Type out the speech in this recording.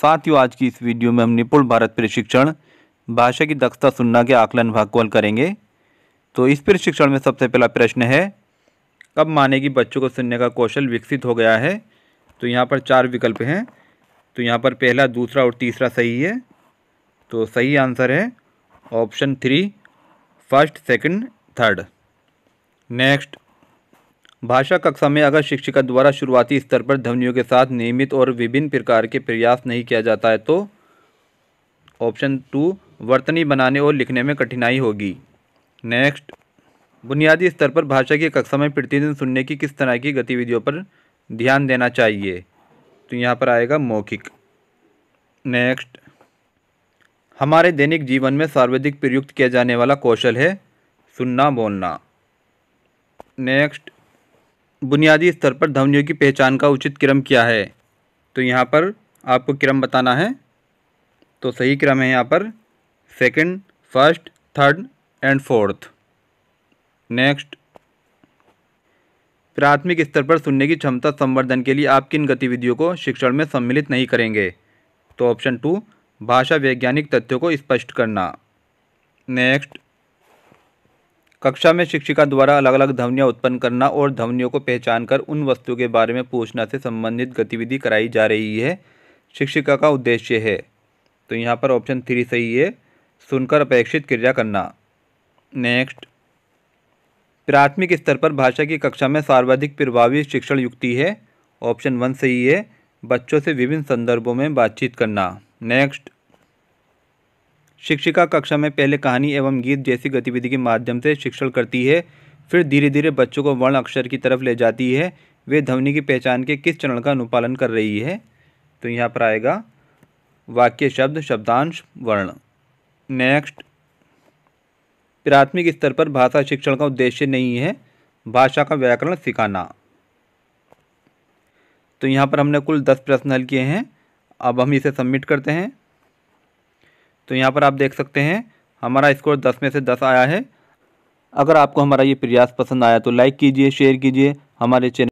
साथियों आज की इस वीडियो में हम निपुण भारत प्रशिक्षण भाषा की दक्षता सुनना के आकलन भाग को करेंगे तो इस प्रशिक्षण में सबसे पहला प्रश्न है कब माने कि बच्चों को सुनने का कौशल विकसित हो गया है तो यहाँ पर चार विकल्प हैं तो यहाँ पर पहला दूसरा और तीसरा सही है तो सही आंसर है option three first second third next भाषा कक्षा में अगर शिक्षिका द्वारा शुरुआती स्तर पर ध्वनियों के साथ नियमित और विभिन्न प्रकार के प्रयास नहीं किया जाता है तो ऑप्शन टू वर्तनी बनाने और लिखने में कठिनाई होगी नेक्स्ट बुनियादी स्तर पर भाषा की कक्षा में प्रतिदिन सुनने की किस तरह की गतिविधियों पर ध्यान देना चाहिए तो यहाँ पर आएगा मौखिक नेक्स्ट हमारे दैनिक जीवन में सर्वाधिक प्रयुक्त किया जाने वाला कौशल है सुनना बोलना नेक्स्ट बुनियादी स्तर पर ध्वनियों की पहचान का उचित क्रम क्या है तो यहाँ पर आपको क्रम बताना है तो सही क्रम है यहाँ पर second, first third and fourth next प्राथमिक स्तर पर सुनने की क्षमता संवर्धन के लिए आप किन गतिविधियों को शिक्षण में सम्मिलित नहीं करेंगे तो ऑप्शन टू भाषा वैज्ञानिक तथ्यों को स्पष्ट करना नेक्स्ट कक्षा में शिक्षिका द्वारा अलग अलग ध्वनियाँ उत्पन्न करना और ध्वनियों को पहचान कर उन वस्तुओं के बारे में पूछना से संबंधित गतिविधि कराई जा रही है शिक्षिका का उद्देश्य है तो यहाँ पर ऑप्शन थ्री सही है सुनकर अपेक्षित क्रिया करना नेक्स्ट प्राथमिक स्तर पर भाषा की कक्षा में सर्वाधिक प्रभावी शिक्षण युक्ति है ऑप्शन वन सही है बच्चों से विभिन्न संदर्भों में बातचीत करना नेक्स्ट शिक्षिका कक्षा में पहले कहानी एवं गीत जैसी गतिविधि के माध्यम से शिक्षण करती है फिर धीरे धीरे बच्चों को वर्ण अक्षर की तरफ ले जाती है वे ध्वनि की पहचान के किस चरण का अनुपालन कर रही है तो यहाँ पर आएगा वाक्य शब्द शब्दांश वर्ण नेक्स्ट प्राथमिक स्तर पर भाषा शिक्षण का उद्देश्य नहीं है भाषा का व्याकरण सिखाना तो यहाँ पर हमने कुल दस प्रश्न हल किए हैं अब हम इसे सबमिट करते हैं तो यहाँ पर आप देख सकते हैं हमारा स्कोर दस में से दस आया है अगर आपको हमारा ये प्रयास पसंद आया तो लाइक कीजिए शेयर कीजिए हमारे चैनल